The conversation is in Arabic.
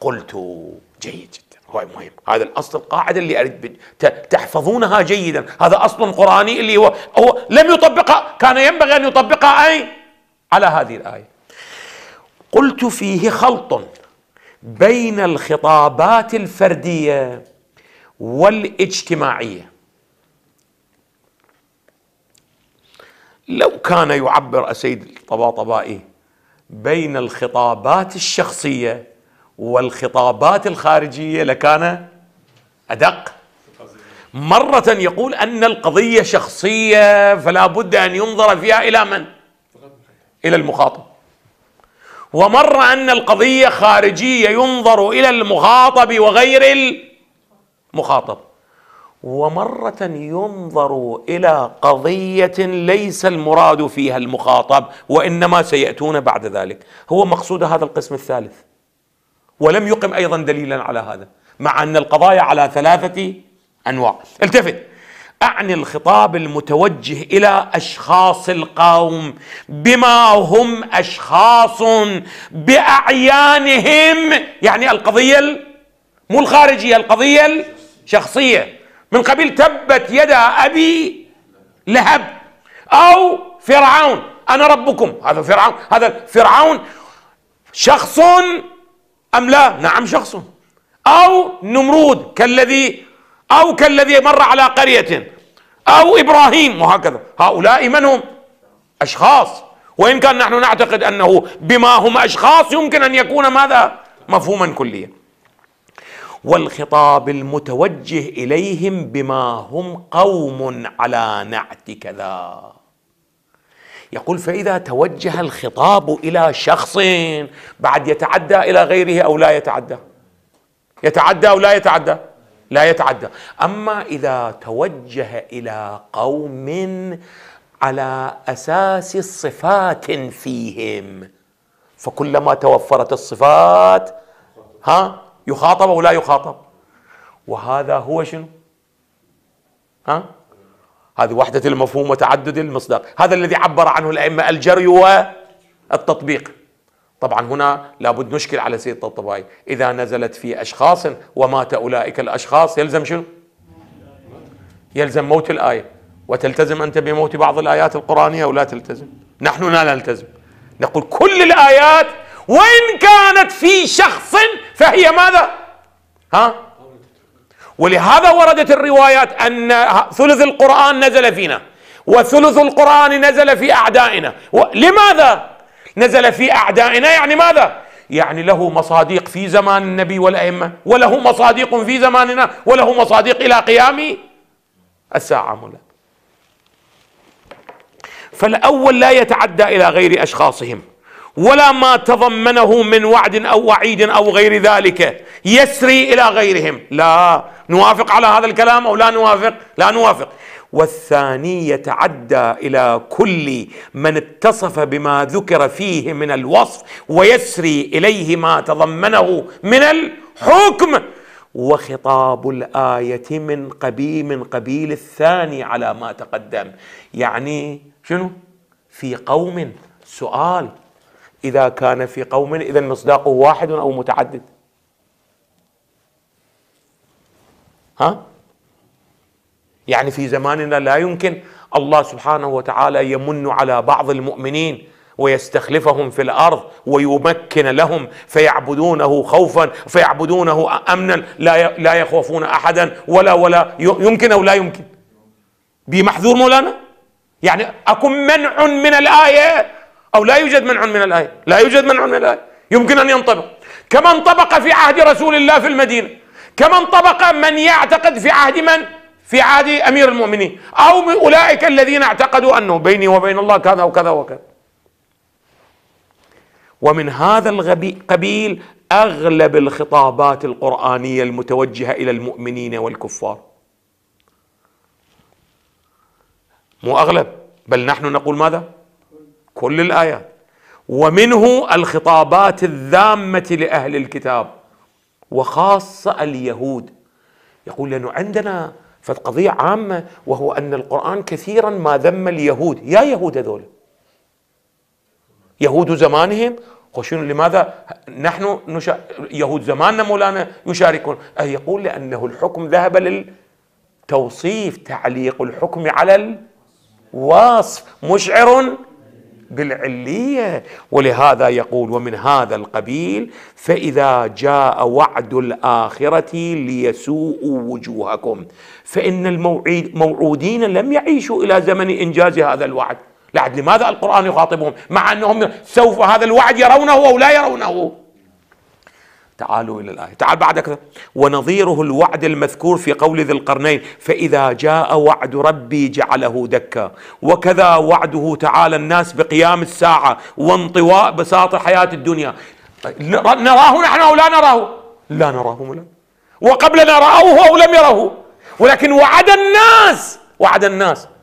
قلت جيد جدا هو مهم هذا الاصل القاعده اللي اريد تحفظونها جيدا هذا اصل قراني اللي هو هو لم يطبقها كان ينبغي ان يطبقها اي على هذه الايه قلت فيه خلط بين الخطابات الفرديه والاجتماعيه لو كان يعبر السيد الطباطبائي بين الخطابات الشخصيه والخطابات الخارجية لكان أدق مرة يقول أن القضية شخصية فلا بد أن ينظر فيها إلى من؟ إلى المخاطب ومرة أن القضية خارجية ينظر إلى المخاطب وغير المخاطب ومرة ينظر إلى قضية ليس المراد فيها المخاطب وإنما سيأتون بعد ذلك هو مقصود هذا القسم الثالث ولم يقم أيضا دليلا على هذا مع أن القضايا على ثلاثة أنواع التفت أعني الخطاب المتوجه إلى أشخاص القوم بما هم أشخاص بأعيانهم يعني القضية مو الخارجية القضية الشخصية من قبيل تبت يد أبي لهب أو فرعون أنا ربكم هذا فرعون هذا فرعون شخص أم لا نعم شخص أو نمرود كالذي أو كالذي مر على قرية أو إبراهيم وهكذا هؤلاء من هم أشخاص وإن كان نحن نعتقد أنه بما هم أشخاص يمكن أن يكون ماذا مفهوما كليا والخطاب المتوجه إليهم بما هم قوم على نعت كذا يقول فإذا توجه الخطاب إلى شخص بعد يتعدى إلى غيره أو لا يتعدى يتعدى أو لا يتعدى لا يتعدى أما إذا توجه إلى قوم على أساس صفات فيهم فكلما توفرت الصفات ها يخاطب أو لا يخاطب وهذا هو شنو ها هذه وحدة المفهوم وتعدد المصداق هذا الذي عبر عنه الأئمة الجري والتطبيق طبعا هنا لابد نشكل على سيد الطبائي إذا نزلت في أشخاص ومات أولئك الأشخاص يلزم شنو يلزم موت الآية وتلتزم أنت بموت بعض الآيات القرآنية أو لا تلتزم نحن لا نلتزم نقول كل الآيات وإن كانت في شخص فهي ماذا ها ولهذا وردت الروايات أن ثلث القرآن نزل فينا وثلث القرآن نزل في أعدائنا لماذا نزل في أعدائنا يعني ماذا يعني له مصادق في زمان النبي والأئمة وله مصادق في زماننا وله مصادق إلى قيام الساعة ملا فالأول لا يتعدى إلى غير أشخاصهم ولا ما تضمنه من وعد أو وعيد أو غير ذلك يسري إلى غيرهم لا نوافق على هذا الكلام أو لا نوافق لا نوافق والثاني يتعدى إلى كل من اتصف بما ذكر فيه من الوصف ويسري إليه ما تضمنه من الحكم وخطاب الآية من قبيل من قبيل الثاني على ما تقدم يعني شنو في قوم سؤال إذا كان في قوم إذا مصداقه واحد أو متعدد ها يعني في زماننا لا يمكن الله سبحانه وتعالى يمن على بعض المؤمنين ويستخلفهم في الارض ويمكن لهم فيعبدونه خوفا فيعبدونه امنا لا لا يخافون احدا ولا ولا يمكن او لا يمكن بمحذور مولانا يعني اكون منع من الايه او لا يوجد منع من الايه لا يوجد منع من الايه يمكن ان ينطبق كما انطبق في عهد رسول الله في المدينه كما انطبق من يعتقد في عهد من في عهد أمير المؤمنين أو من أولئك الذين اعتقدوا أنه بيني وبين الله كذا وكذا وكذا ومن هذا القبيل أغلب الخطابات القرآنية المتوجهة إلى المؤمنين والكفار مو أغلب بل نحن نقول ماذا كل الآيات ومنه الخطابات الذامة لأهل الكتاب وخاصة اليهود يقول لأنه عندنا فالقضية عامة وهو أن القرآن كثيرا ما ذم اليهود يا يهود هذول يهود زمانهم خشون لماذا نحن نشا... يهود زماننا مولانا يشاركون أه، يقول لأنه الحكم ذهب للتوصيف تعليق الحكم على الوصف مشعر بالعليه ولهذا يقول ومن هذا القبيل فاذا جاء وعد الاخره ليسوءوا وجوهكم فان الموعودين لم يعيشوا الى زمن انجاز هذا الوعد لعد لماذا القران يخاطبهم مع انهم سوف هذا الوعد يرونه او لا يرونه تعالوا إلى الآية تعال بعد كذا ونظيره الوعد المذكور في قول ذي القرنين فإذا جاء وعد ربي جعله دكا وكذا وعده تعالى الناس بقيام الساعة وانطواء بساط حياة الدنيا نراه نحن أو لا نراه لا نراه ملا وقبلنا رأوه أو لم يروه ولكن وعد الناس وعد الناس